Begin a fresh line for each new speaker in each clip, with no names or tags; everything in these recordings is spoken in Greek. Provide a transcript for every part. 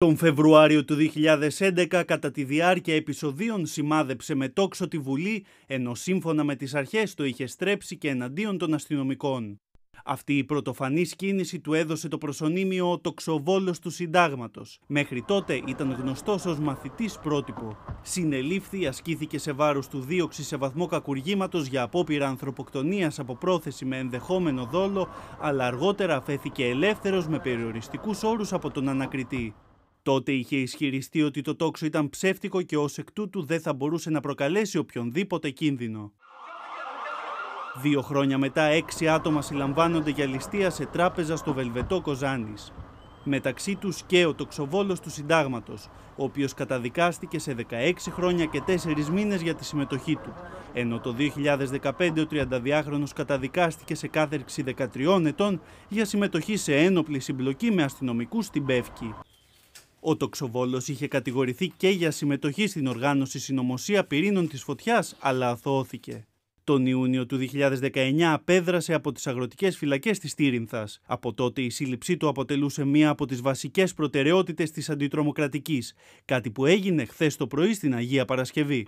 Τον Φεβρουάριο του 2011, κατά τη διάρκεια επεισοδίων, σημάδεψε με τόξο τη Βουλή, ενώ σύμφωνα με τις αρχές το είχε στρέψει και εναντίον των αστυνομικών. Αυτή η πρωτοφανή κίνηση του έδωσε το προσωνύμιο «Ο τοξοβόλος του συντάγματος». Μέχρι τότε ήταν γνωστός ως μαθητής πρότυπο. Συνελήφθη, ασκήθηκε σε βάρος του δίωξη σε βαθμό κακουργήματος για απόπειρα ανθρωποκτονίας από πρόθεση με ενδεχόμενο δόλο, αλλά αργότερα αφέθηκε ελεύθερος με περιοριστικούς όρους από τον ανακριτή. Τότε είχε ισχυριστεί ότι το τόξο ήταν ψεύτικο και ως εκ τούτου δεν θα μπορούσε να προκαλέσει οποιονδήποτε κίνδυνο. Δύο χρόνια μετά, έξι άτομα συλλαμβάνονται για ληστεία σε τράπεζα στο Βελβετό Κοζάνης. Μεταξύ τους και ο τοξοβόλος του Συντάγματος, ο οποίος καταδικάστηκε σε 16 χρόνια και 4 μήνες για τη συμμετοχή του, ενώ το 2015 ο 32 χρονος καταδικάστηκε σε κάθερξη 13 ετών για συμμετοχή σε ένοπλη συμπλοκή με αστυνομικούς στην Πεύκη. Ο τοξοβόλος είχε κατηγορηθεί και για συμμετοχή στην οργάνωση συνομωσία πυρήνων της φωτιάς, αλλά αθώθηκε. Τον Ιούνιο του 2019 απέδρασε από τις αγροτικές φυλακές της Τύρινθας. Από τότε η σύλληψή του αποτελούσε μία από τις βασικές προτεραιότητες της αντιτρομοκρατικής, κάτι που έγινε χθες το πρωί στην Αγία Παρασκευή.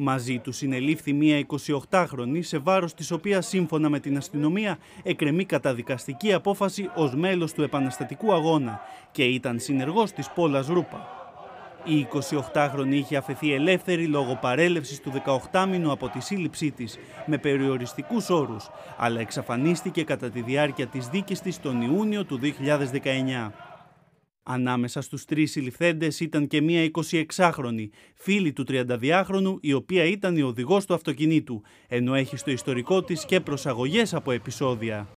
Μαζί τους συνελήφθη μία 28χρονη, σε βάρος της οποίας σύμφωνα με την αστυνομία εκρεμεί καταδικαστική απόφαση ως μέλος του επαναστατικού αγώνα και ήταν συνεργός της Πόλας Ρούπα. Η 28χρονη είχε αφαιθεί ελεύθερη λόγω παρέλευσης του 18μηνου από τη σύλληψή της, με περιοριστικούς όρους, αλλά εξαφανίστηκε κατά τη διάρκεια της δίκης της τον Ιούνιο του 2019. Ανάμεσα στους τρεις συλληφθέντες ήταν και μία 26χρονη, φίλη του 32χρονου, η οποία ήταν η οδηγός του αυτοκινήτου, ενώ έχει στο ιστορικό της και προσαγωγές από επεισόδια.